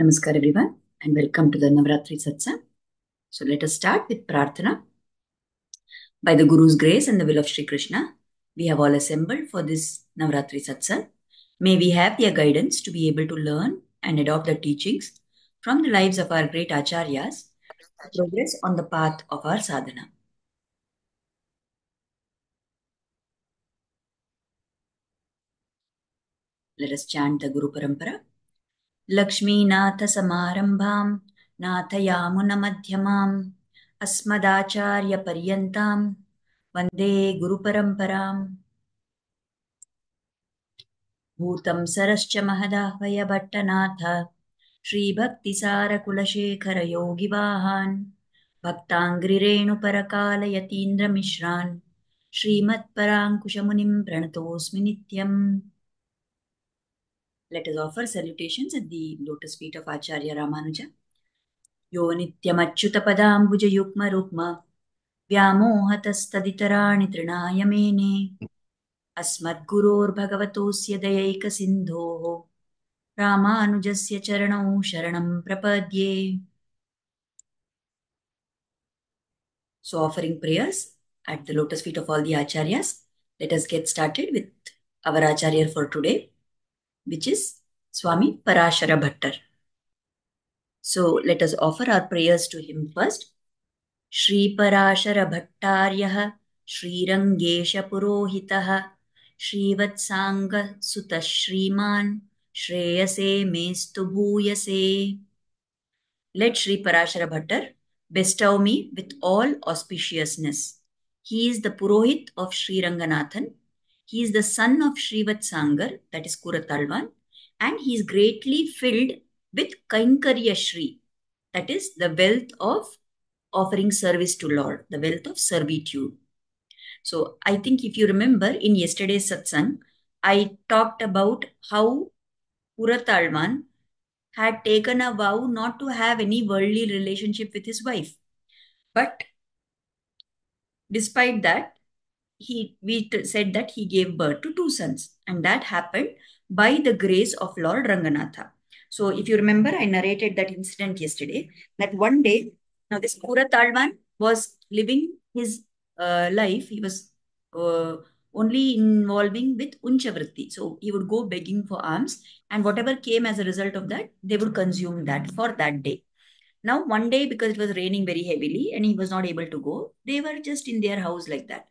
Namaskar everyone and welcome to the Navratri Satsang. So let us start with Prarthana. By the Guru's grace and the will of Sri Krishna, we have all assembled for this Navratri Satsang. May we have their guidance to be able to learn and adopt the teachings from the lives of our great Acharyas to progress on the path of our sadhana. Let us chant the Guru Parampara. Laxminath लक्ष्मीनाथसमारम्भां नाथयामुनमध्यमाम् अस्मदाचार्यपर्यन्तां वन्दे गुरुपरम्पराम् भूतं सरश्च महदाह्वयभट्टनाथ श्रीभक्तिसारकुलशेखरयोगिवाहान् भक्ताङ्ग्रिरेणुपरकालयतीन्द्रमिश्रान् श्रीमत्पराङ्कुशमुनिं प्रणतोऽस्मि नित्यम् Let us offer salutations at the lotus feet of Acharya Ramanuja. Yo nityamachyutapadambuja yukma rukma व्यामोहतस्तदितराणि तृणाय मेने अस्मद्गुरोर्भगवतोऽस्य दयैकसिन्धोः रामानुजस्य चरणौ शरणं prapadye. So offering prayers at the lotus feet of all the acharyas, let us get started with our acharya for today which is Swami Parashara Bhattar. So let us offer our prayers to him first. Shri Parashara Bhattaryah, Shri Rangesha Purohitah, Shri Vatsanga Suta Shriman, Shreyase Mestu Bhuyase. Let Shri Parashara Bhattar bestow me with all auspiciousness. He is the Purohit of Sri Ranganathan he is the son of Srivat Sangar, that is Kuratalwan, and he is greatly filled with Kainkarya Shri, that is the wealth of offering service to Lord, the wealth of servitude. So I think if you remember in yesterday's satsang, I talked about how Kuratalwan had taken a vow not to have any worldly relationship with his wife. But despite that, he we said that he gave birth to two sons, and that happened by the grace of Lord Ranganatha. So, if you remember, I narrated that incident yesterday. That one day, now this Pura Talwan was living his uh, life. He was uh, only involving with Unchavritti. So he would go begging for alms, and whatever came as a result of that, they would consume that for that day. Now, one day, because it was raining very heavily and he was not able to go, they were just in their house like that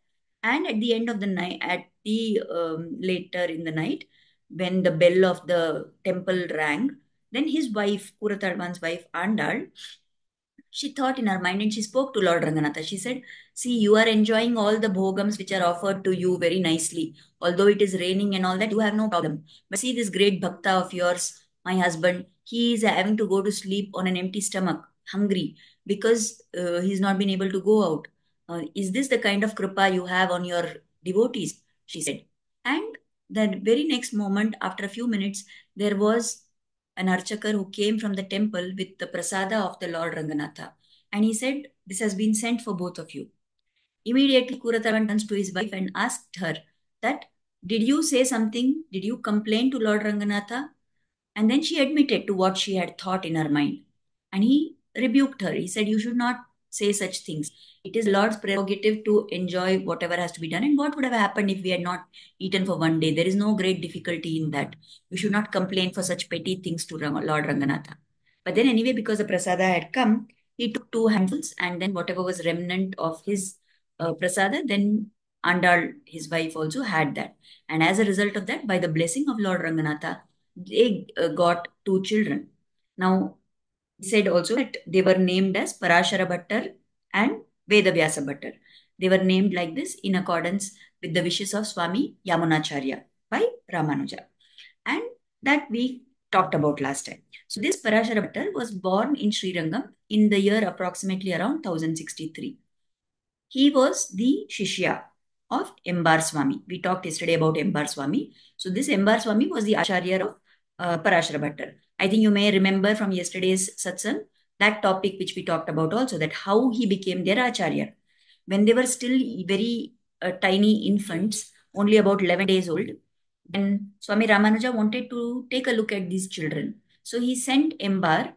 and at the end of the night at the um, later in the night when the bell of the temple rang then his wife kuratalvan's wife andal she thought in her mind and she spoke to lord ranganatha she said see you are enjoying all the bhogams which are offered to you very nicely although it is raining and all that you have no problem but see this great bhakta of yours my husband he is having to go to sleep on an empty stomach hungry because uh, he's not been able to go out uh, is this the kind of kripa you have on your devotees? She said. And the very next moment, after a few minutes, there was an archakar who came from the temple with the prasada of the Lord Ranganatha. And he said, this has been sent for both of you. Immediately, Kuratavan turns to his wife and asked her that, did you say something? Did you complain to Lord Ranganatha? And then she admitted to what she had thought in her mind. And he rebuked her. He said, you should not say such things. It is Lord's prerogative to enjoy whatever has to be done. And what would have happened if we had not eaten for one day? There is no great difficulty in that. We should not complain for such petty things to Lord Ranganatha. But then, anyway, because the prasada had come, he took two handfuls and then whatever was remnant of his uh, prasada, then Andal, his wife, also had that. And as a result of that, by the blessing of Lord Ranganatha, they uh, got two children. Now, said also that they were named as Parashara Bhattar and Vedavyasa Bhattar. They were named like this in accordance with the wishes of Swami Yamunacharya by Ramanuja. And that we talked about last time. So this Parashara Bhattar was born in Sri Rangam in the year approximately around 1063. He was the Shishya of Embar Swami. We talked yesterday about Embar Swami. So this Embar Swami was the Acharya of uh, Parashara Bhattar. I think you may remember from yesterday's satsang that topic which we talked about also that how he became their acharya. When they were still very uh, tiny infants, only about 11 days old, and Swami Ramanuja wanted to take a look at these children. So he sent Embar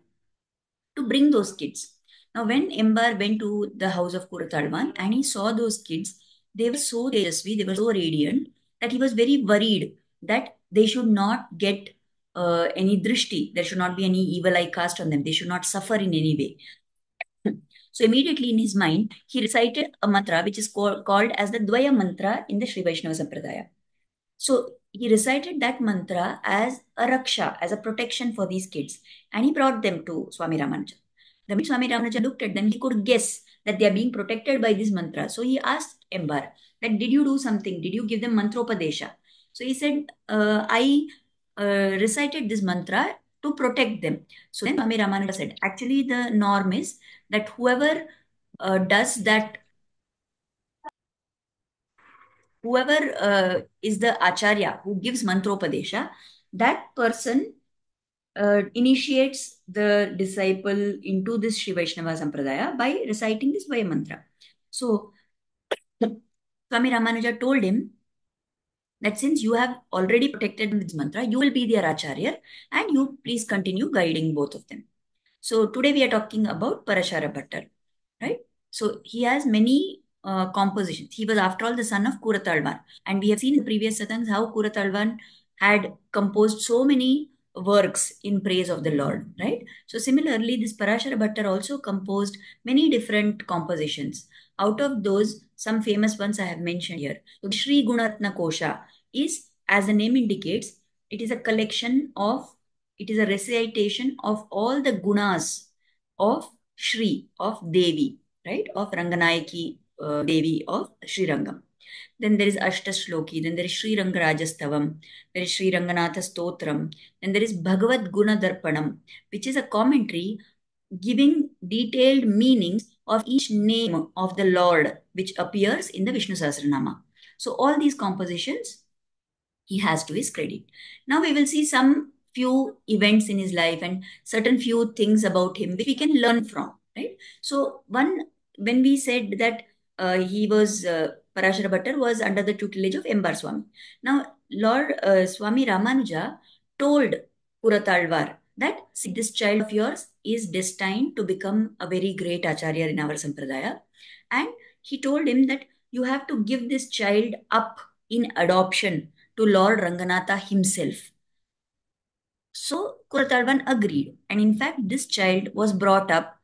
to bring those kids. Now, when Embar went to the house of Kuratalwan and he saw those kids, they were so tejasvi, they were so radiant that he was very worried that they should not get uh, any drishti. There should not be any evil eye cast on them. They should not suffer in any way. so immediately in his mind, he recited a mantra which is called as the Dvaya mantra in the Sri Vaishnava Sampradaya. So he recited that mantra as a raksha, as a protection for these kids. And he brought them to Swami Ramanuja. The minute Swami Ramanuja looked at them, he could guess that they are being protected by this mantra. So he asked Embar that, did you do something? Did you give them mantropadesha? So he said, uh, I uh, recited this mantra to protect them. So then Swami Ramanuja said, actually the norm is that whoever uh, does that, whoever uh, is the acharya who gives mantropadesha, that person uh, initiates the disciple into this Shiva Sampradaya by reciting this Vaya mantra. So Swami Ramanuja told him that since you have already protected with mantra, you will be their acharya and you please continue guiding both of them. So today we are talking about Parashara Bhattar, right? So he has many uh, compositions. He was after all the son of Kuratalwan and we have seen in previous satangs how Kuratalwan had composed so many works in praise of the Lord, right? So similarly, this Parashara Bhattar also composed many different compositions. Out of those, some famous ones I have mentioned here. So Sri Gunatna Kosha is, as the name indicates, it is a collection of, it is a recitation of all the gunas of Shri, of Devi, right? Of Ranganayaki uh, Devi of Sri Rangam. Then there is Ashtashloki, then there is Sri Rangarajastavam, there is Sri Ranganatha Stotram, then there is Bhagavad Guna Darpanam, which is a commentary giving detailed meanings of each name of the Lord which appears in the Vishnu Sahasranama. So all these compositions he has to his credit. Now we will see some few events in his life and certain few things about him which we can learn from, right? So one, when we said that uh, he was, uh, Parashara Bhattar was under the tutelage of Embar Swami. Now Lord uh, Swami Ramanuja told Puratalvar that see, this child of yours is destined to become a very great acharya in our sampradaya. And he told him that you have to give this child up in adoption to Lord Ranganatha himself. So Kuratalvan agreed. And in fact, this child was brought up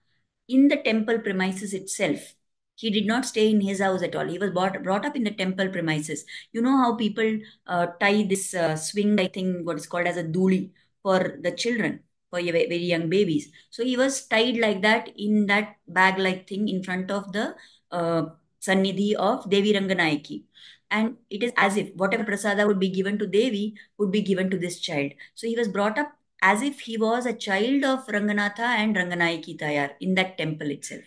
in the temple premises itself. He did not stay in his house at all. He was brought, brought up in the temple premises. You know how people uh, tie this uh, swing, I think, what is called as a dhuli for the children, for very young babies. So he was tied like that in that bag like thing in front of the uh, Sannidhi of Devi Ranganayaki. And it is as if whatever prasada would be given to Devi would be given to this child. So he was brought up as if he was a child of Ranganatha and Ranganayaki in that temple itself.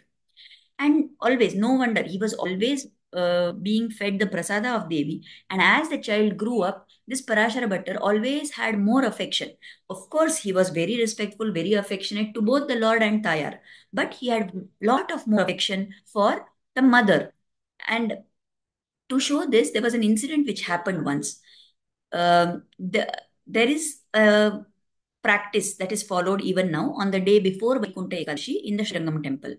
And always, no wonder, he was always uh, being fed the prasada of Devi. And as the child grew up, this Parashara Bhattar always had more affection. Of course, he was very respectful, very affectionate to both the Lord and Tayar, but he had lot of more affection for the mother. And to show this, there was an incident which happened once. Um, the, there is a practice that is followed even now on the day before Vaikuntha Ekadashi in the Shrangam temple.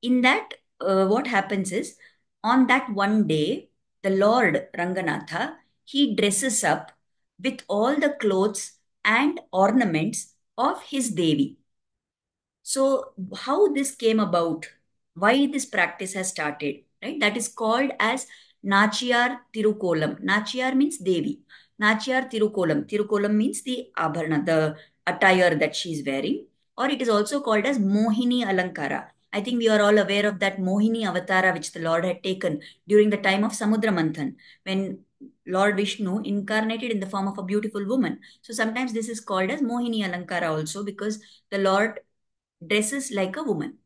In that, uh, what happens is on that one day, the Lord Ranganatha he dresses up with all the clothes and ornaments of his Devi. So, how this came about, why this practice has started, right? That is called as Nachiyar Tirukolam. Nachiyar means Devi. Nachiyar Tirukolam. Tirukolam means the abharna, the attire that she is wearing, or it is also called as Mohini Alankara. I think we are all aware of that Mohini Avatara which the Lord had taken during the time of Samudra Manthan, when Lord Vishnu incarnated in the form of a beautiful woman. So sometimes this is called as Mohini Alankara also because the Lord dresses like a woman.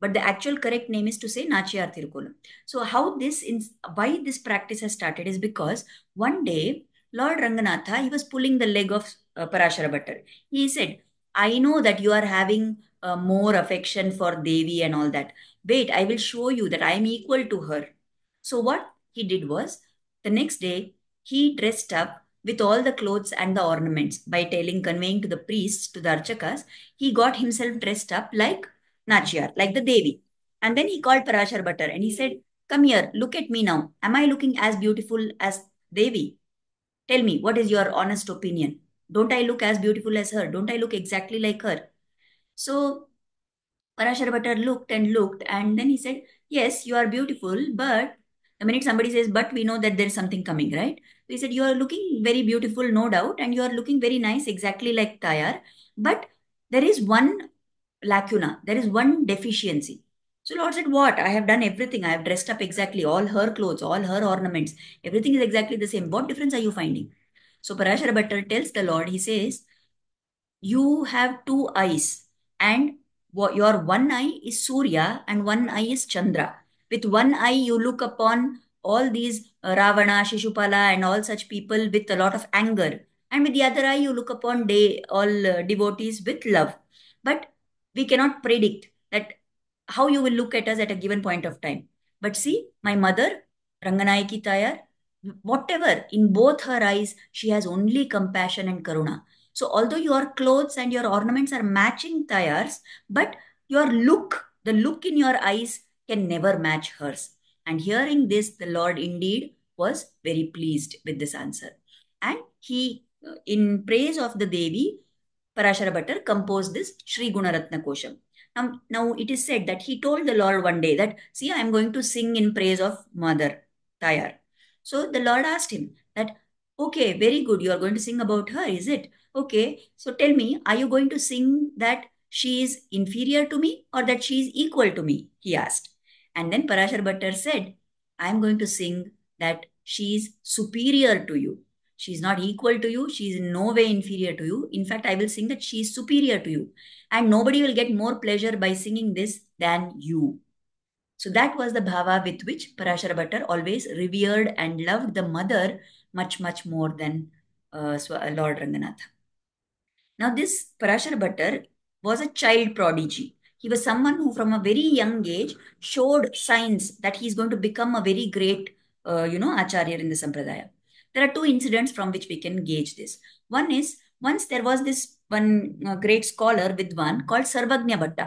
But the actual correct name is to say Nachiyar Tirukulam. So how this, in, why this practice has started is because one day Lord Ranganatha, he was pulling the leg of uh, Parashara Bhattar. He said, I know that you are having uh, more affection for Devi and all that. Wait, I will show you that I am equal to her. So what he did was the next day, he dressed up with all the clothes and the ornaments by telling, conveying to the priests, to the archakas, he got himself dressed up like Nachiyar, like the Devi. And then he called Parashar Bhattar and he said, Come here, look at me now. Am I looking as beautiful as Devi? Tell me, what is your honest opinion? Don't I look as beautiful as her? Don't I look exactly like her? So Parashar Bhattar looked and looked and then he said, Yes, you are beautiful, but the minute somebody says, but we know that there's something coming, right? We said, you are looking very beautiful, no doubt, and you are looking very nice, exactly like Tayar. But there is one lacuna, there is one deficiency. So Lord said, What? I have done everything. I have dressed up exactly all her clothes, all her ornaments. Everything is exactly the same. What difference are you finding? So Parashara Bhattar tells the Lord, He says, You have two eyes, and your one eye is Surya and one eye is Chandra. With one eye, you look upon all these Ravana, Shishupala, and all such people with a lot of anger. And with the other eye, you look upon day all uh, devotees with love. But we cannot predict that how you will look at us at a given point of time. But see, my mother, Ranganayaki Tayar, whatever, in both her eyes, she has only compassion and karuna. So although your clothes and your ornaments are matching tires but your look, the look in your eyes can never match hers. And hearing this, the Lord indeed was very pleased with this answer. And he, in praise of the Devi, Parashara Bhattar composed this Sri Gunaratna Kosham. Um, now, it is said that he told the Lord one day that, see, I am going to sing in praise of Mother Tayar. So the Lord asked him that, okay, very good, you are going to sing about her, is it? Okay, so tell me, are you going to sing that she is inferior to me or that she is equal to me? He asked. And then Parashar Bhattar said, I'm going to sing that she is superior to you. She is not equal to you. She is in no way inferior to you. In fact, I will sing that she is superior to you. And nobody will get more pleasure by singing this than you. So that was the bhava with which Parashar Bhattar always revered and loved the mother much, much more than uh, uh Lord Ranganatha. Now, this Parashar Bhattar was a child prodigy. He was someone who, from a very young age, showed signs that he is going to become a very great, uh, you know, acharya in the sampradaya. There are two incidents from which we can gauge this. One is once there was this one uh, great scholar, Vidwan, called Sarvagnya Bhatta.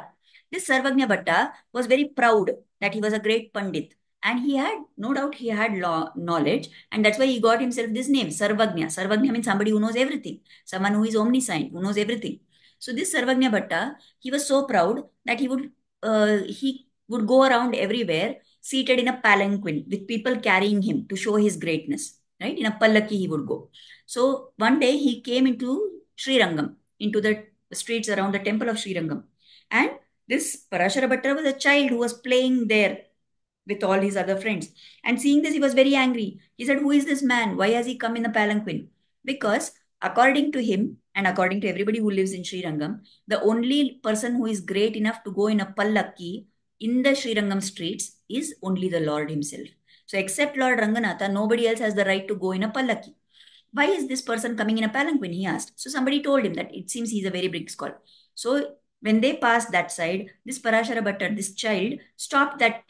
This Sarvagnya Bhatta was very proud that he was a great Pandit. And he had, no doubt, he had law, knowledge. And that's why he got himself this name, Sarvagnya. Sarvagnya means somebody who knows everything, someone who is omniscient, who knows everything. So this Sarvagna Bhatta, he was so proud that he would uh, he would go around everywhere seated in a palanquin with people carrying him to show his greatness. Right in a pallaki he would go. So one day he came into Sri Rangam, into the streets around the temple of Sri Rangam, and this Parashara Bhatta was a child who was playing there with all his other friends. And seeing this, he was very angry. He said, Who is this man? Why has he come in a palanquin? Because according to him and according to everybody who lives in Sri Rangam, the only person who is great enough to go in a pallaki in the Sri Rangam streets is only the Lord himself. So except Lord Ranganatha, nobody else has the right to go in a pallaki. Why is this person coming in a palanquin? He asked. So somebody told him that it seems he's a very big scholar. So when they passed that side, this Parashara Bhattar, this child, stopped that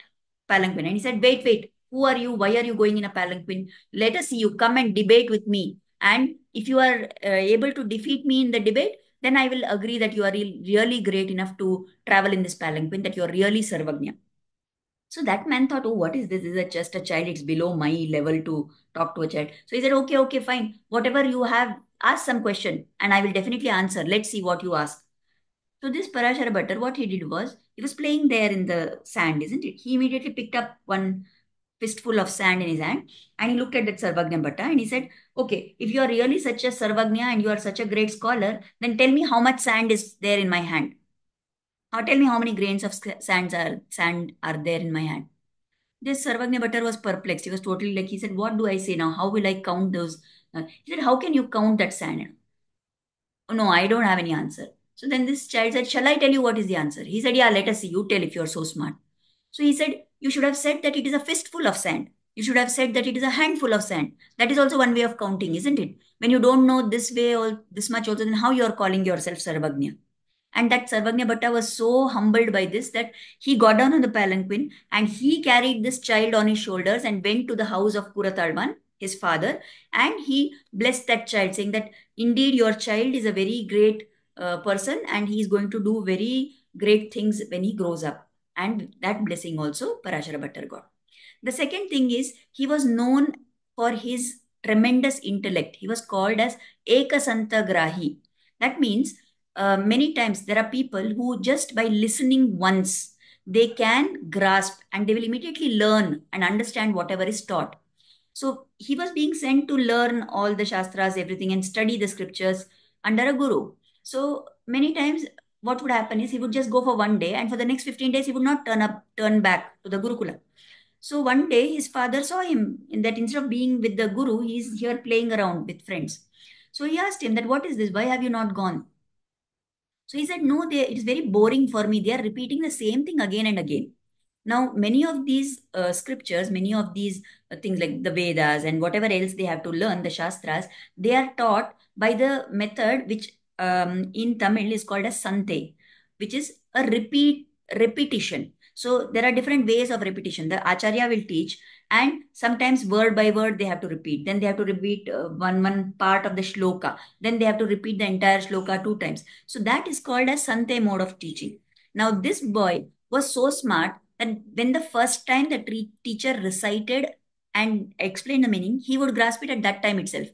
palanquin and he said, Wait, wait, who are you? Why are you going in a palanquin? Let us see you. Come and debate with me. And if you are uh, able to defeat me in the debate, then I will agree that you are re really great enough to travel in this palanquin, that you are really Sarvagnya. So that man thought, oh, what is this? This is just a child. It's below my level to talk to a child. So he said, okay, okay, fine. Whatever you have, ask some question and I will definitely answer. Let's see what you ask. So this Parashara Butter, what he did was, he was playing there in the sand, isn't it? He immediately picked up one fistful of sand in his hand and he looked at that Sarvagnya Bhatta and he said, okay, if you are really such a Sarvagnya and you are such a great scholar, then tell me how much sand is there in my hand. Or tell me how many grains of sands are, sand are there in my hand. This Sarvagnya Bhatta was perplexed. He was totally like, he said, what do I say now? How will I count those? Uh, he said, how can you count that sand? Oh, no, I don't have any answer. So then this child said, shall I tell you what is the answer? He said, yeah, let us see. You tell if you are so smart. So he said, You should have said that it is a fistful of sand. You should have said that it is a handful of sand. That is also one way of counting, isn't it? When you don't know this way or this much, also, then how you are calling yourself Sarvagnya. And that Sarvagnya Bhatta was so humbled by this that he got down on the palanquin and he carried this child on his shoulders and went to the house of Kuratalwan, his father, and he blessed that child, saying that indeed your child is a very great uh, person and he is going to do very great things when he grows up and that blessing also Parashara Bhattar got. The second thing is he was known for his tremendous intellect. He was called as Ekasanta Grahi. That means uh, many times there are people who just by listening once they can grasp and they will immediately learn and understand whatever is taught. So he was being sent to learn all the shastras, everything, and study the scriptures under a guru. So many times what would happen is he would just go for one day and for the next 15 days he would not turn up turn back to the gurukula so one day his father saw him in that instead of being with the guru he's here playing around with friends so he asked him that what is this why have you not gone so he said no they, it is very boring for me they are repeating the same thing again and again now many of these uh, scriptures many of these uh, things like the vedas and whatever else they have to learn the shastras they are taught by the method which um, in Tamil is called as sante, which is a repeat repetition. So there are different ways of repetition. The acharya will teach, and sometimes word by word they have to repeat. Then they have to repeat uh, one one part of the shloka. Then they have to repeat the entire shloka two times. So that is called as sante mode of teaching. Now this boy was so smart that when the first time the teacher recited and explained the meaning, he would grasp it at that time itself.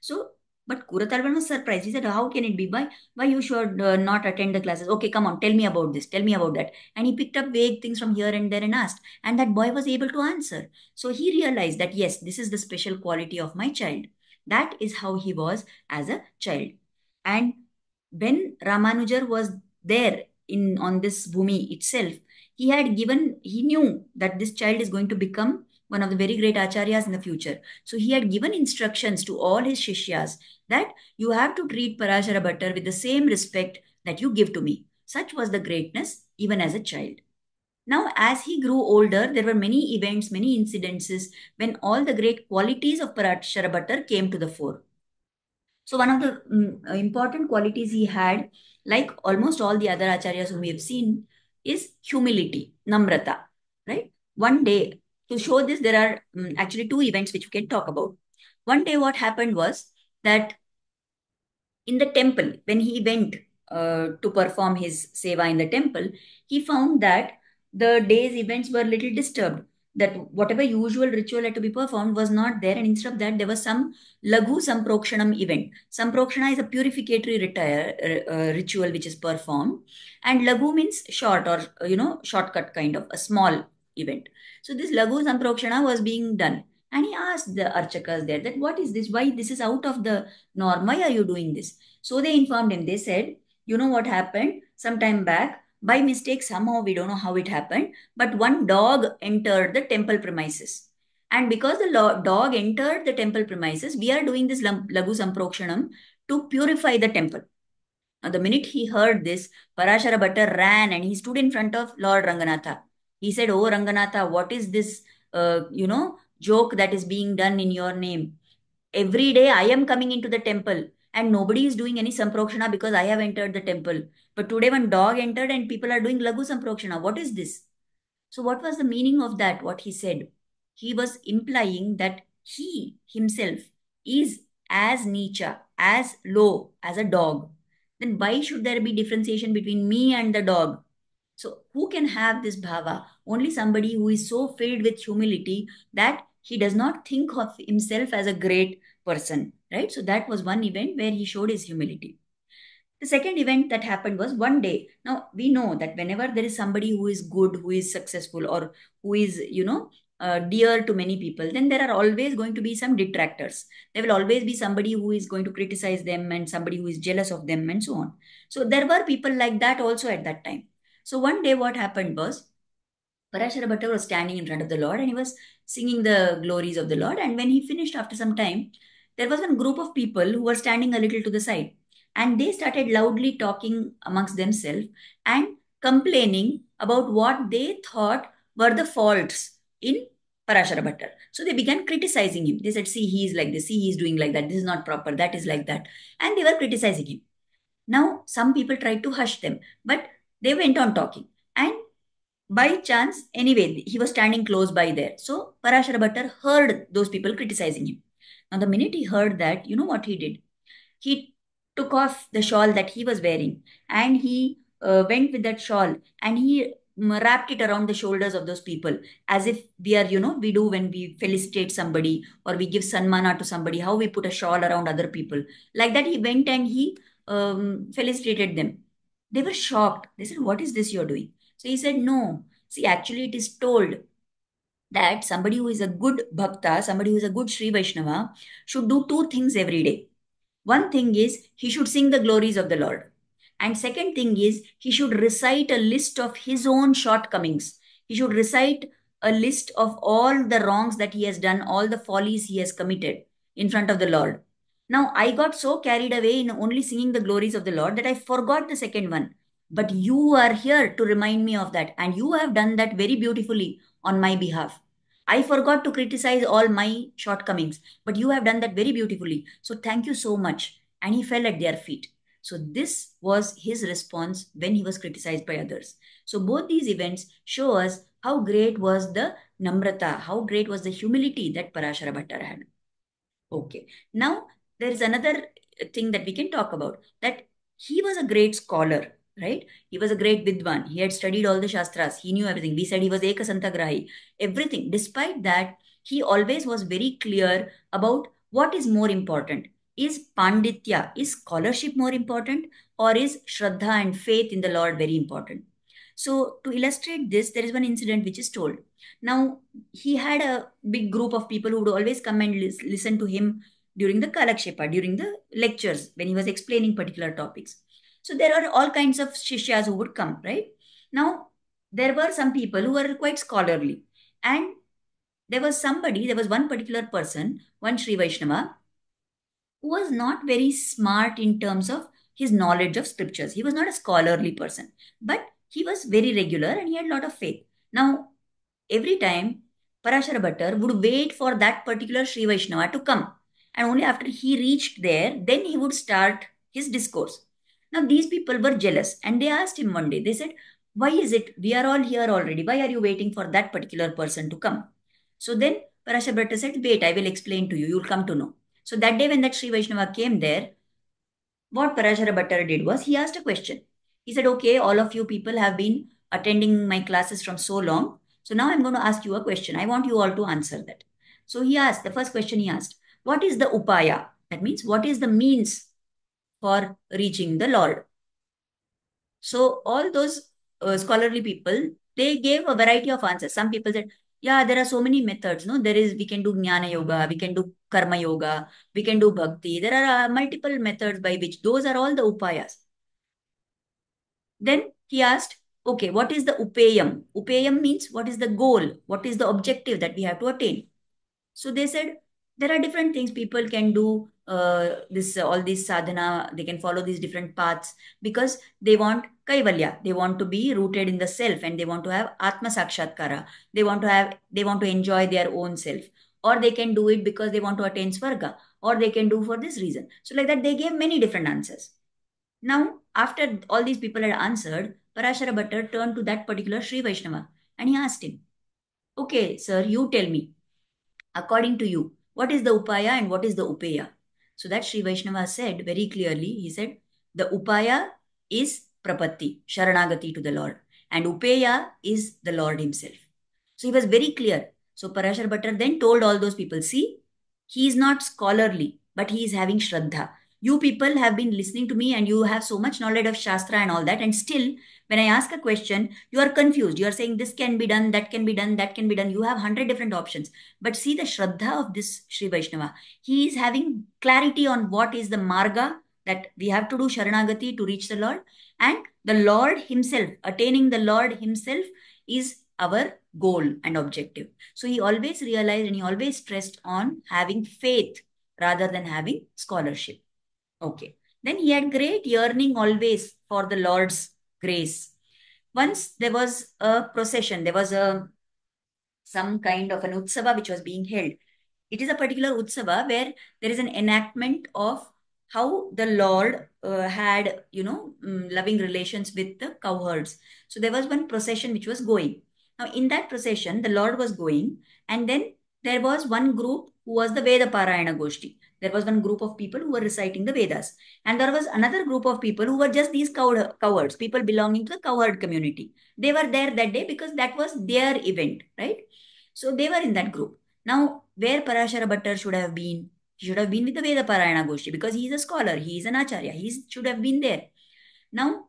So but Kuratarvan was surprised. He said, How can it be? Why, why you should uh, not attend the classes? Okay, come on, tell me about this, tell me about that. And he picked up vague things from here and there and asked. And that boy was able to answer. So he realized that, yes, this is the special quality of my child. That is how he was as a child. And when Ramanujar was there in on this Bhumi itself, he had given, he knew that this child is going to become one of the very great acharyas in the future. So he had given instructions to all his shishyas that you have to treat Parashara Bhattar with the same respect that you give to me. Such was the greatness even as a child. Now, as he grew older, there were many events, many incidences when all the great qualities of Parashara Bhattar came to the fore. So, one of the um, important qualities he had, like almost all the other acharyas whom we have seen, is humility, namrata, right? One day, to show this, there are um, actually two events which we can talk about. One day, what happened was that in the temple, when he went uh, to perform his seva in the temple, he found that the day's events were little disturbed. That whatever usual ritual had to be performed was not there, and instead of that, there was some some samprokshanam event. Samprokshana is a purificatory retire, uh, uh, ritual which is performed, and laghu means short or you know shortcut kind of a small event. So this Lagu Samprakshana was being done. And he asked the Archakas there that what is this? Why this is out of the norm? Why are you doing this? So they informed him. They said, you know what happened some time back? By mistake, somehow we don't know how it happened, but one dog entered the temple premises. And because the dog entered the temple premises, we are doing this Lagu Samprokshanam to purify the temple. Now, the minute he heard this, Parashara Bhattar ran and he stood in front of Lord Ranganatha he said, Oh Ranganatha, what is this, uh, you know, joke that is being done in your name? Every day I am coming into the temple and nobody is doing any samprokshana because I have entered the temple. But today one dog entered and people are doing lagu samprokshana. What is this? So what was the meaning of that? What he said? He was implying that he himself is as nicha, as low as a dog. Then why should there be differentiation between me and the dog? So, who can have this bhava? Only somebody who is so filled with humility that he does not think of himself as a great person, right? So, that was one event where he showed his humility. The second event that happened was one day. Now, we know that whenever there is somebody who is good, who is successful, or who is, you know, uh, dear to many people, then there are always going to be some detractors. There will always be somebody who is going to criticize them and somebody who is jealous of them and so on. So there were people like that also at that time. So one day, what happened was Parashara was standing in front of the Lord and he was singing the glories of the Lord. And when he finished after some time, there was one group of people who were standing a little to the side and they started loudly talking amongst themselves and complaining about what they thought were the faults in Parashara Bhattar. So they began criticizing him. They said, see, he is like this, see, he is doing like that, this is not proper, that is like that. And they were criticizing him. Now, some people tried to hush them, but they went on talking. And by chance, anyway, he was standing close by there. So Parashara Bhattar heard those people criticizing him. Now, the minute he heard that, you know what he did? He took off the shawl that he was wearing and he uh, went with that shawl and he mm, wrapped it around the shoulders of those people as if we are, you know, we do when we felicitate somebody or we give sanmana to somebody, how we put a shawl around other people. Like that, he went and he um, felicitated them. They were shocked. They said, What is this you're doing? So he said, No. See, actually, it is told that somebody who is a good bhakta, somebody who is a good Sri Vaishnava, should do two things every day. One thing is he should sing the glories of the Lord. And second thing is he should recite a list of his own shortcomings. He should recite a list of all the wrongs that he has done, all the follies he has committed in front of the Lord. Now, I got so carried away in only singing the glories of the Lord that I forgot the second one. But you are here to remind me of that, and you have done that very beautifully on my behalf. I forgot to criticize all my shortcomings, but you have done that very beautifully. So, thank you so much. And he fell at their feet. So, this was his response when he was criticized by others. So, both these events show us how great was the namrata, how great was the humility that Parashara Bhattar had. Okay, now there is another thing that we can talk about that he was a great scholar right he was a great vidwan he had studied all the shastras he knew everything we said he was ekasantagrahi everything despite that he always was very clear about what is more important is panditya is scholarship more important or is shraddha and faith in the lord very important so to illustrate this there is one incident which is told now he had a big group of people who would always come and lis- listen to him during the Kalakshepa, during the lectures, when he was explaining particular topics. So there are all kinds of Shishyas who would come, right? Now, there were some people who were quite scholarly. And there was somebody, there was one particular person, one Sri Vaishnava, who was not very smart in terms of his knowledge of scriptures. He was not a scholarly person, but he was very regular and he had a lot of faith. Now, every time Parashara would wait for that particular Sri Vaishnava to come and only after he reached there, then he would start his discourse. Now, these people were jealous and they asked him one day, they said, Why is it we are all here already? Why are you waiting for that particular person to come? So then Parashabrata said, Wait, I will explain to you, you'll come to know. So that day when that Sri Vaishnava came there, what Parashabrata did was he asked a question. He said, Okay, all of you people have been attending my classes from so long. So now I'm going to ask you a question. I want you all to answer that. So he asked, the first question he asked, what is the upaya? That means what is the means for reaching the Lord? So all those uh, scholarly people, they gave a variety of answers. Some people said, yeah, there are so many methods. No, there is, we can do jnana yoga, we can do karma yoga, we can do bhakti. There are uh, multiple methods by which those are all the upayas. Then he asked, okay, what is the upayam? Upayam means what is the goal? What is the objective that we have to attain? So they said, there are different things people can do uh, this uh, all these sadhana they can follow these different paths because they want kaivalya they want to be rooted in the self and they want to have atma sakshatkara they want to have they want to enjoy their own self or they can do it because they want to attain svarga. or they can do for this reason so like that they gave many different answers now after all these people had answered parashara bhattar turned to that particular sri vaishnava and he asked him okay sir you tell me according to you what is the upaya and what is the upaya? So that Sri Vaishnava said very clearly. He said, the upaya is prapatti, sharanagati to the Lord, and upaya is the Lord Himself. So he was very clear. So Parashar Bhattar then told all those people, see, he is not scholarly, but he is having Shraddha you people have been listening to me and you have so much knowledge of Shastra and all that. And still, when I ask a question, you are confused. You are saying this can be done, that can be done, that can be done. You have 100 different options. But see the Shraddha of this Sri Vaishnava. He is having clarity on what is the Marga that we have to do Sharanagati to reach the Lord. And the Lord Himself, attaining the Lord Himself is our goal and objective. So he always realized and he always stressed on having faith rather than having scholarship. Okay. Then he had great yearning always for the Lord's grace. Once there was a procession, there was a some kind of an utsava which was being held. It is a particular utsava where there is an enactment of how the Lord uh, had, you know, mm, loving relations with the cowherds. So there was one procession which was going. Now, in that procession, the Lord was going, and then there was one group who was the Veda Parayana Goshti. There was one group of people who were reciting the Vedas. And there was another group of people who were just these cow- cowards, people belonging to the coward community. They were there that day because that was their event, right? So they were in that group. Now, where Parashara Bhattar should have been? He should have been with the Veda Parayana Goshi because he is a scholar, he is an Acharya, he should have been there. Now,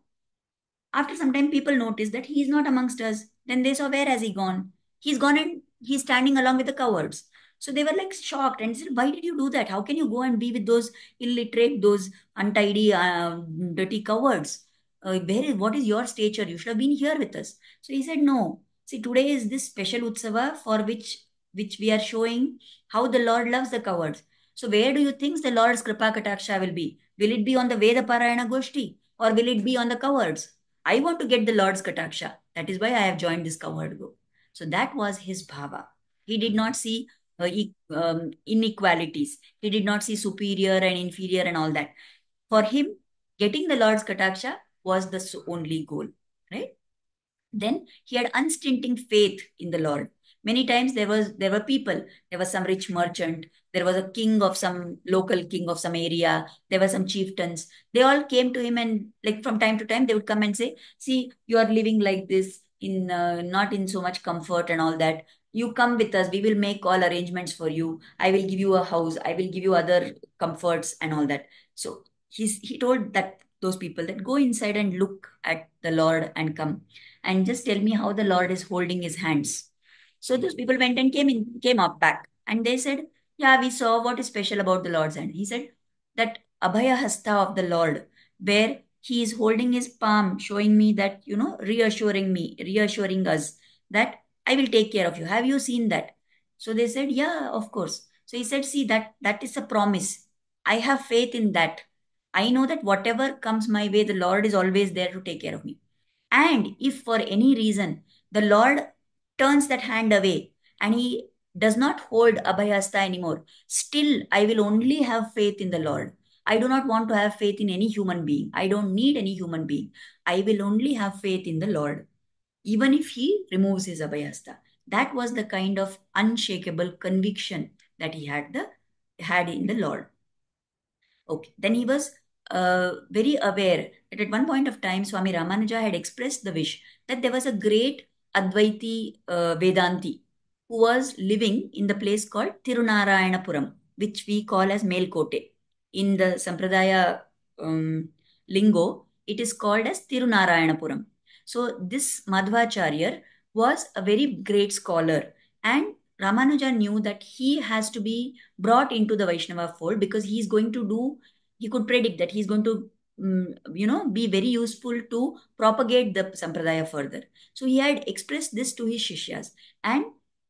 after some time, people noticed that he is not amongst us. Then they saw where has he gone? He's gone and he's standing along with the cowards. So they were like shocked and said, Why did you do that? How can you go and be with those illiterate, those untidy, uh, dirty cowards? Uh, where is, what is your stature? You should have been here with us. So he said, No. See, today is this special Utsava for which which we are showing how the Lord loves the cowards. So where do you think the Lord's Kripa Kataksha will be? Will it be on the Veda Parayana Goshti or will it be on the cowards? I want to get the Lord's Kataksha. That is why I have joined this coward group. So that was his bhava. He did not see uh, um, inequalities. He did not see superior and inferior and all that. For him, getting the Lord's Kataksha was the only goal, right? Then he had unstinting faith in the Lord. Many times there was there were people, there was some rich merchant, there was a king of some local king of some area, there were some chieftains. They all came to him and like from time to time they would come and say, "See, you are living like this in uh, not in so much comfort and all that you come with us we will make all arrangements for you i will give you a house i will give you other comforts and all that so he's he told that those people that go inside and look at the lord and come and just tell me how the lord is holding his hands so those people went and came in came up back and they said yeah we saw what is special about the lord's hand he said that abhaya hasta of the lord where he is holding his palm showing me that you know reassuring me reassuring us that I will take care of you. Have you seen that? So they said, Yeah, of course. So he said, See, that that is a promise. I have faith in that. I know that whatever comes my way, the Lord is always there to take care of me. And if for any reason the Lord turns that hand away and he does not hold Abhayasta anymore, still I will only have faith in the Lord. I do not want to have faith in any human being. I don't need any human being. I will only have faith in the Lord even if he removes his abhayastha. That was the kind of unshakable conviction that he had the had in the Lord. Okay, then he was uh, very aware that at one point of time, Swami Ramanuja had expressed the wish that there was a great Advaiti uh, Vedanti who was living in the place called Tirunarayanapuram, which we call as Melkote. In the Sampradaya um, lingo, it is called as Tirunarayanapuram. So this Madhvacharya was a very great scholar and Ramanuja knew that he has to be brought into the Vaishnava fold because he is going to do, he could predict that he's going to, mm, you know, be very useful to propagate the Sampradaya further. So he had expressed this to his Shishyas and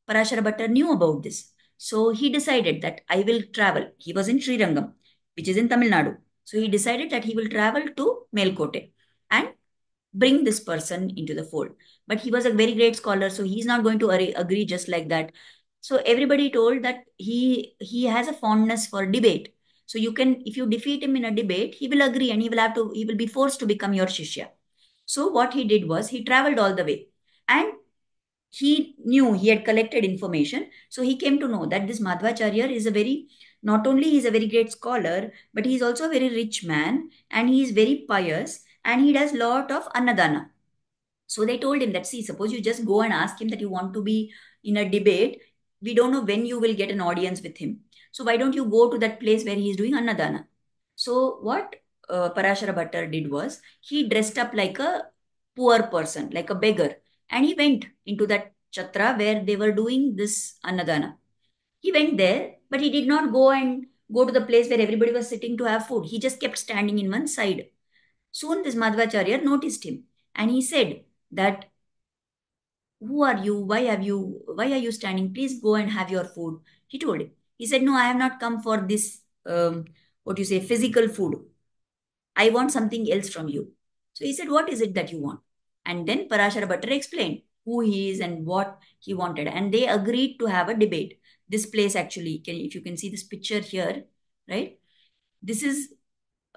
Parashara knew about this. So he decided that I will travel. He was in Srirangam, which is in Tamil Nadu. So he decided that he will travel to Melkote and bring this person into the fold. But he was a very great scholar, so he's not going to agree just like that. So everybody told that he he has a fondness for debate. So you can, if you defeat him in a debate, he will agree and he will have to, he will be forced to become your shishya. So what he did was he traveled all the way and he knew he had collected information. So he came to know that this Madhvacharya is a very, not only he's a very great scholar, but he's also a very rich man and he is very pious and he does lot of annadana. So they told him that, see, suppose you just go and ask him that you want to be in a debate. We don't know when you will get an audience with him. So why don't you go to that place where he's doing annadana? So what uh, Parashara Bhattar did was he dressed up like a poor person, like a beggar, and he went into that chatra where they were doing this annadana. He went there, but he did not go and go to the place where everybody was sitting to have food. He just kept standing in one side Soon this Madhvacharya noticed him and he said that who are you? Why have you why are you standing? Please go and have your food. He told him. He said, No, I have not come for this um, what you say, physical food. I want something else from you. So he said, What is it that you want? And then Parashara Bhattar explained who he is and what he wanted. And they agreed to have a debate. This place actually, can if you can see this picture here, right? This is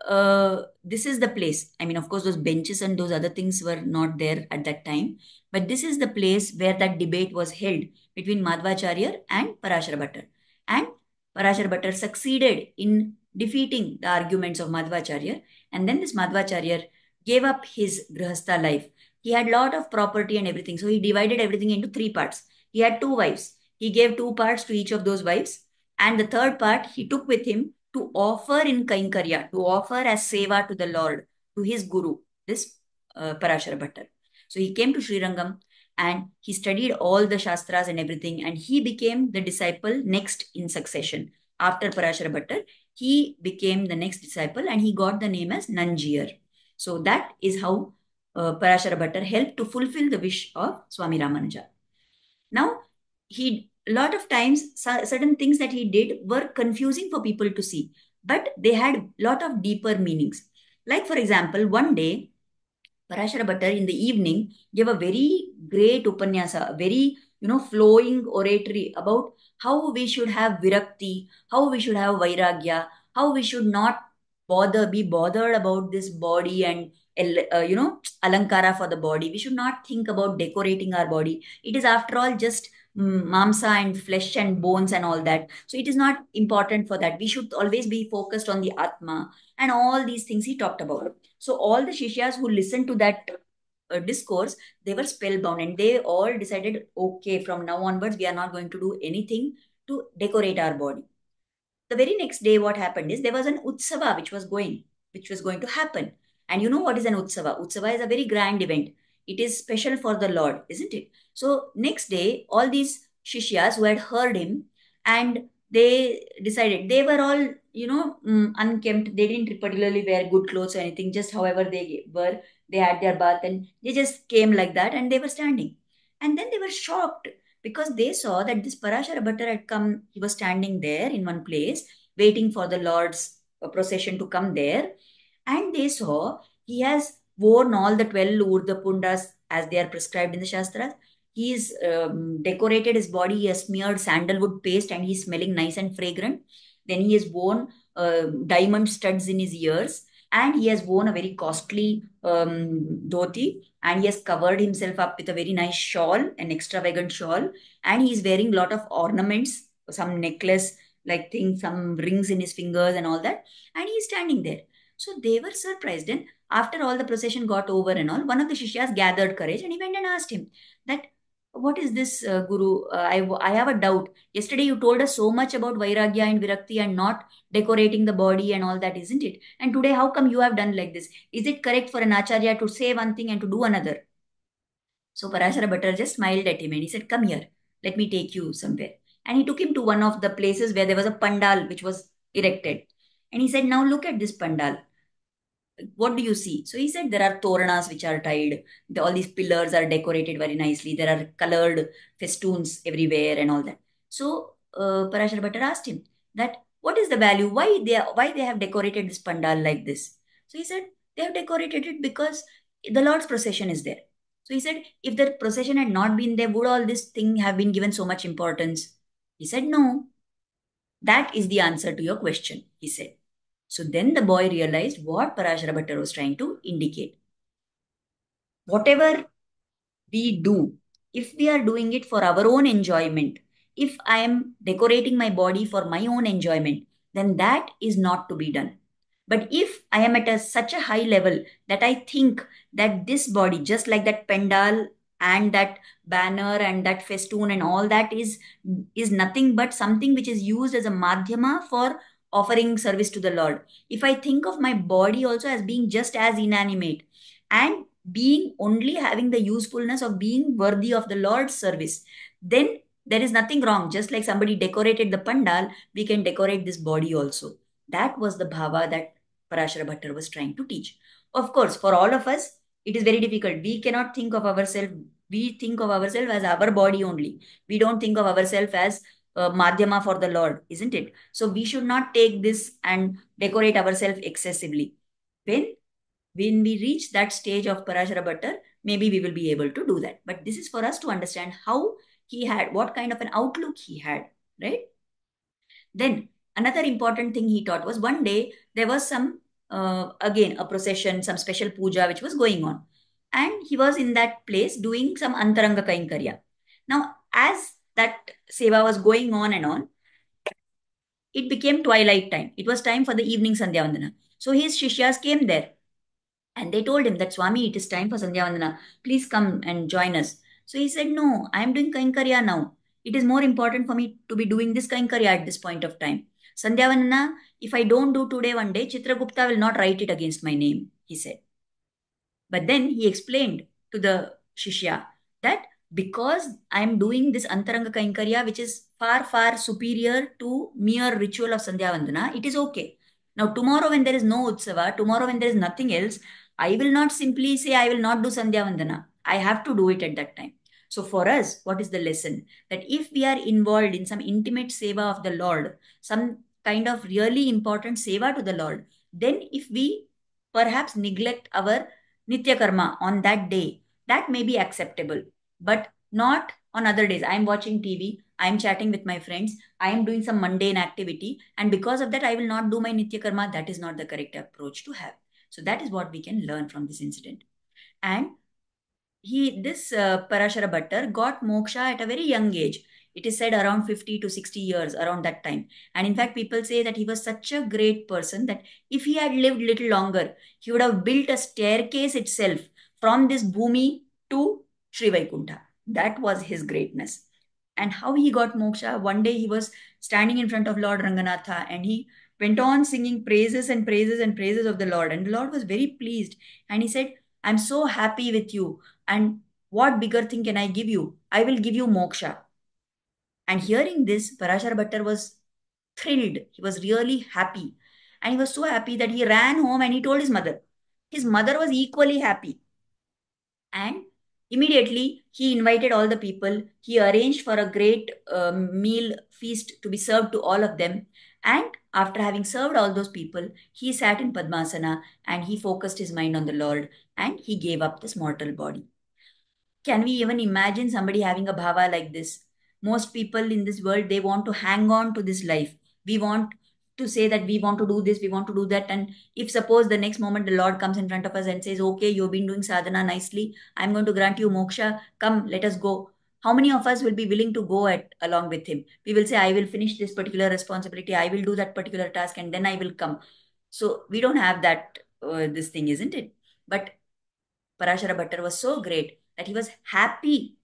uh, this is the place. I mean, of course, those benches and those other things were not there at that time, but this is the place where that debate was held between Madhvacharya and Parashara And Parashara succeeded in defeating the arguments of Madhvacharya. And then this Madhvacharya gave up his Grihastha life. He had lot of property and everything. So he divided everything into three parts. He had two wives. He gave two parts to each of those wives. And the third part he took with him to offer in Kainkarya, to offer as seva to the Lord, to his guru, this uh, Parashara Bhattar. So he came to Sri Rangam and he studied all the Shastras and everything and he became the disciple next in succession. After Parashara Bhattar, he became the next disciple and he got the name as Nanjir. So that is how uh, Parashara Bhattar helped to fulfill the wish of Swami Ramanuja. Now, he a lot of times certain things that he did were confusing for people to see but they had a lot of deeper meanings like for example one day parashara bhattar in the evening gave a very great upanyasa a very you know flowing oratory about how we should have virakti how we should have vairagya how we should not bother be bothered about this body and uh, you know alankara for the body we should not think about decorating our body it is after all just Mm, mamsa and flesh and bones and all that so it is not important for that we should always be focused on the atma and all these things he talked about so all the shishyas who listened to that uh, discourse they were spellbound and they all decided okay from now onwards we are not going to do anything to decorate our body the very next day what happened is there was an utsava which was going which was going to happen and you know what is an utsava utsava is a very grand event it is special for the Lord, isn't it? So next day, all these Shishyas who had heard him and they decided they were all, you know, um, unkempt. They didn't particularly wear good clothes or anything, just however they were. They had their bath and they just came like that and they were standing. And then they were shocked because they saw that this Parashara butter had come, he was standing there in one place, waiting for the Lord's procession to come there. And they saw he has worn all the 12 Urdhva Pundas as they are prescribed in the Shastras. He's um, decorated his body, he has smeared sandalwood paste and he's smelling nice and fragrant. Then he has worn uh, diamond studs in his ears and he has worn a very costly um, dhoti and he has covered himself up with a very nice shawl, an extravagant shawl. And he's wearing a lot of ornaments, some necklace like things, some rings in his fingers and all that. And he's standing there. So they were surprised. And after all the procession got over and all, one of the Shishyas gathered courage and he went and asked him that, what is this, uh, Guru? Uh, I, I have a doubt. Yesterday you told us so much about Vairagya and Virakti and not decorating the body and all that, isn't it? And today, how come you have done like this? Is it correct for an Acharya to say one thing and to do another? So Parashara Bhattar just smiled at him and he said, come here, let me take you somewhere. And he took him to one of the places where there was a pandal which was erected. And he said, now look at this pandal what do you see? So he said there are toranas which are tied. The, all these pillars are decorated very nicely. There are colored festoons everywhere and all that. So uh, Parashar Bhattar asked him that what is the value? Why they are, why they have decorated this pandal like this? So he said they have decorated it because the Lord's procession is there. So he said if the procession had not been there, would all this thing have been given so much importance? He said no. That is the answer to your question. He said so then the boy realized what Parashara was trying to indicate. Whatever we do, if we are doing it for our own enjoyment, if I am decorating my body for my own enjoyment, then that is not to be done. But if I am at a, such a high level that I think that this body, just like that pendal and that banner and that festoon and all that is, is nothing but something which is used as a madhyama for offering service to the Lord. If I think of my body also as being just as inanimate and being only having the usefulness of being worthy of the Lord's service, then there is nothing wrong. Just like somebody decorated the pandal, we can decorate this body also. That was the bhava that Parashara Bhattar was trying to teach. Of course, for all of us, it is very difficult. We cannot think of ourselves, we think of ourselves as our body only. We don't think of ourselves as uh, madhyama for the Lord, isn't it? So we should not take this and decorate ourselves excessively. When when we reach that stage of Parashara maybe we will be able to do that. But this is for us to understand how he had, what kind of an outlook he had, right? Then another important thing he taught was one day there was some, uh, again, a procession, some special puja which was going on. And he was in that place doing some Antaranga Kainkarya. Now, as that seva was going on and on. It became twilight time. It was time for the evening Sandhya Vandana. So his Shishyas came there and they told him that Swami, it is time for Sandhya Vandana. Please come and join us. So he said, No, I am doing Kainkarya now. It is more important for me to be doing this Kainkarya at this point of time. Sandhya Vandana, if I don't do today one day, Chitragupta will not write it against my name, he said. But then he explained to the Shishya that because I'm doing this Antaranga Kainkarya, which is far, far superior to mere ritual of Sandhya Vandana, it is okay. Now, tomorrow when there is no Utsava, tomorrow when there is nothing else, I will not simply say I will not do Sandhya Vandana. I have to do it at that time. So, for us, what is the lesson? That if we are involved in some intimate seva of the Lord, some kind of really important seva to the Lord, then if we perhaps neglect our Nitya Karma on that day, that may be acceptable but not on other days. I'm watching TV, I'm chatting with my friends, I am doing some mundane activity, and because of that, I will not do my Nitya Karma. That is not the correct approach to have. So that is what we can learn from this incident. And he, this uh, Parashara Bhattar got moksha at a very young age. It is said around 50 to 60 years, around that time. And in fact, people say that he was such a great person that if he had lived little longer, he would have built a staircase itself from this bhumi to Sri Vaikuntha. That was his greatness. And how he got moksha, one day he was standing in front of Lord Ranganatha and he went on singing praises and praises and praises of the Lord. And the Lord was very pleased. And he said, I'm so happy with you. And what bigger thing can I give you? I will give you moksha. And hearing this, Parashar Bhattar was thrilled. He was really happy. And he was so happy that he ran home and he told his mother. His mother was equally happy. And Immediately, he invited all the people. He arranged for a great uh, meal feast to be served to all of them. And after having served all those people, he sat in Padmasana and he focused his mind on the Lord and he gave up this mortal body. Can we even imagine somebody having a bhava like this? Most people in this world, they want to hang on to this life. We want to say that we want to do this, we want to do that. And if suppose the next moment the Lord comes in front of us and says, Okay, you've been doing sadhana nicely, I'm going to grant you moksha, come, let us go. How many of us will be willing to go at, along with him? We will say, I will finish this particular responsibility, I will do that particular task, and then I will come. So we don't have that, uh, this thing, isn't it? But Parashara Bhattar was so great that he was happy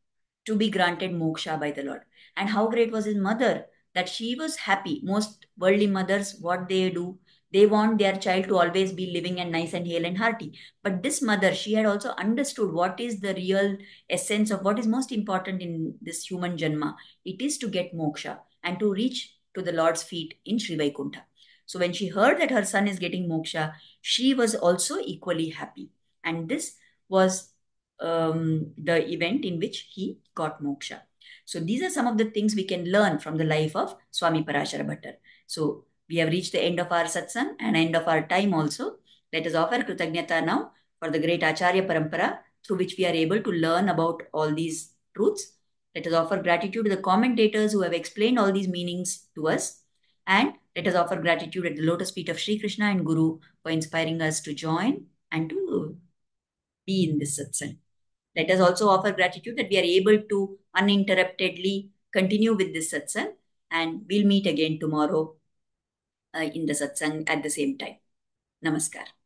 to be granted moksha by the Lord. And how great was his mother that she was happy. Most worldly mothers, what they do, they want their child to always be living and nice and hale and hearty. But this mother, she had also understood what is the real essence of what is most important in this human janma. It is to get moksha and to reach to the Lord's feet in Sri Vaikuntha. So when she heard that her son is getting moksha, she was also equally happy. And this was um, the event in which he got moksha. So these are some of the things we can learn from the life of Swami Parashara Bhattar. So we have reached the end of our satsang and end of our time also. Let us offer krutagnyata now for the great Acharya Parampara through which we are able to learn about all these truths. Let us offer gratitude to the commentators who have explained all these meanings to us. And let us offer gratitude at the lotus feet of Sri Krishna and Guru for inspiring us to join and to be in this satsang. Let us also offer gratitude that we are able to uninterruptedly continue with this satsang and we'll meet again tomorrow uh, in the satsang at the same time. Namaskar.